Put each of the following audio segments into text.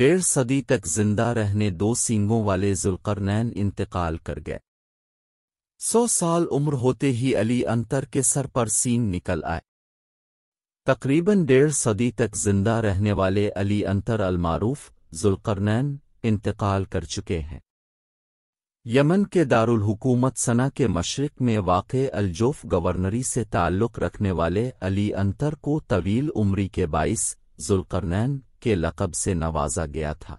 डेढ़ सदी तक जिंदा रहने दो सींगों वाले जुलकरनैन इंतकाल कर गए सौ साल उम्र होते ही अली अंतर के सर पर सींग निकल आए तकरीबन डेढ़ सदी तक जिंदा रहने वाले अली अंतर अलमारूफ जुलकरनैन इंतकाल कर चुके हैं यमन के दारुल हुकूमत सना के मशरक में वाक़ अलजोफ गवर्नरी से ताल्लुक़ रखने वाले अली अंतर को तवील उम्री के बाइस जुलकरनैन के लकब से नवाजा गया था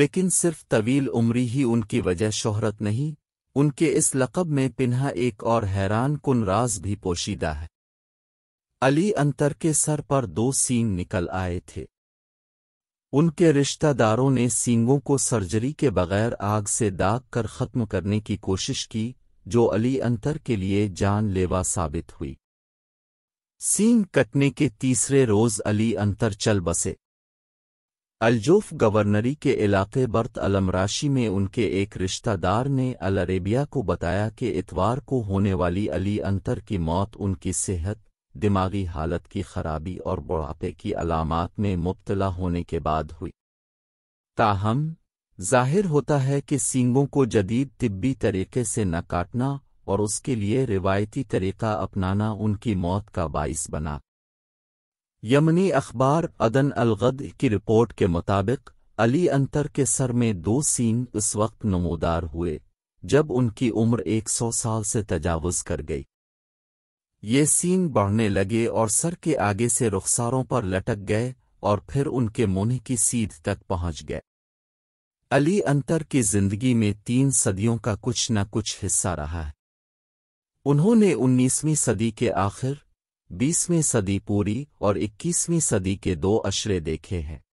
लेकिन सिर्फ तवील उम्री ही उनकी वजह शोहरत नहीं उनके इस लकब में पिन्हा एक और हैरान कुन राज भी पोशीदा है अली अंतर के सर पर दो सीन निकल आए थे उनके रिश्तेदारों ने सींगों को सर्जरी के बगैर आग से दाग कर खत्म करने की कोशिश की जो अली अंतर के लिए जानलेवा साबित हुई सींग कटने के तीसरे रोज अली अंतर चल बसे अलजोफ गवर्नरी के इलाके बर्त अलमराशी में उनके एक रिश्तेदार ने अल अरेबिया को बताया कि इतवार को होने वाली अली अंतर की मौत उनकी सेहत दिमागी हालत की खराबी और बुढ़ापे की अलामत में मुबतला होने के बाद हुई ताहम जाहिर होता है कि सींगों को जदीद तिब्बी तरीके से न काटना और उसके लिए रिवायती तरीका अपनाना उनकी मौत का बाइस बना यमनी अखबार अदन अलगद की रिपोर्ट के मुताबिक अली अंतर के सर में दो सीन उस वक्त नमोदार हुए जब उनकी उम्र 100 साल से तजावज़ कर गई ये सीन बढ़ने लगे और सर के आगे से रुखसारों पर लटक गए और फिर उनके मुंह की सीध तक पहुंच गए अली अंतर की जिंदगी में तीन सदियों का कुछ न कुछ हिस्सा रहा है उन्होंने 19वीं सदी के आखिर 20वीं सदी पूरी और 21वीं सदी के दो अशरे देखे हैं